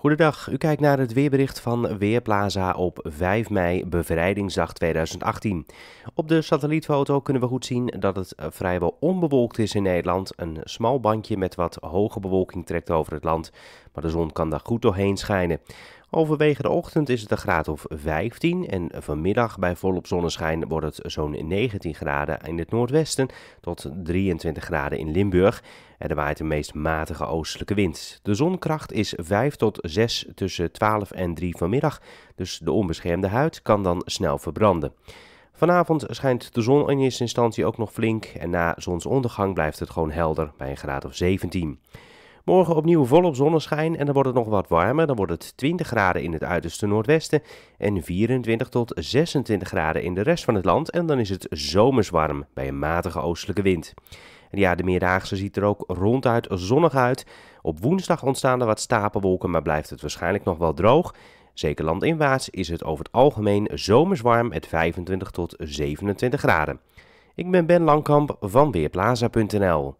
Goedendag, u kijkt naar het weerbericht van Weerplaza op 5 mei, bevrijdingsdag 2018. Op de satellietfoto kunnen we goed zien dat het eh, vrijwel onbewolkt is in Nederland. Een smal bandje met wat hoge bewolking trekt over het land, maar de zon kan daar goed doorheen schijnen. Overwege de ochtend is het een graad of 15 en vanmiddag bij volop zonneschijn wordt het zo'n 19 graden in het noordwesten tot 23 graden in Limburg. Er waait de meest matige oostelijke wind. De zonkracht is 5 tot 6 tussen 12 en 3 vanmiddag, dus de onbeschermde huid kan dan snel verbranden. Vanavond schijnt de zon in eerste instantie ook nog flink en na zonsondergang blijft het gewoon helder bij een graad of 17. Morgen opnieuw volop zonneschijn en dan wordt het nog wat warmer. Dan wordt het 20 graden in het uiterste noordwesten en 24 tot 26 graden in de rest van het land. En dan is het zomerswarm bij een matige oostelijke wind. En ja, de meerdaagse ziet er ook ronduit zonnig uit. Op woensdag ontstaan er wat stapelwolken, maar blijft het waarschijnlijk nog wel droog. Zeker landinwaarts is het over het algemeen zomerswarm met 25 tot 27 graden. Ik ben Ben Langkamp van Weerplaza.nl.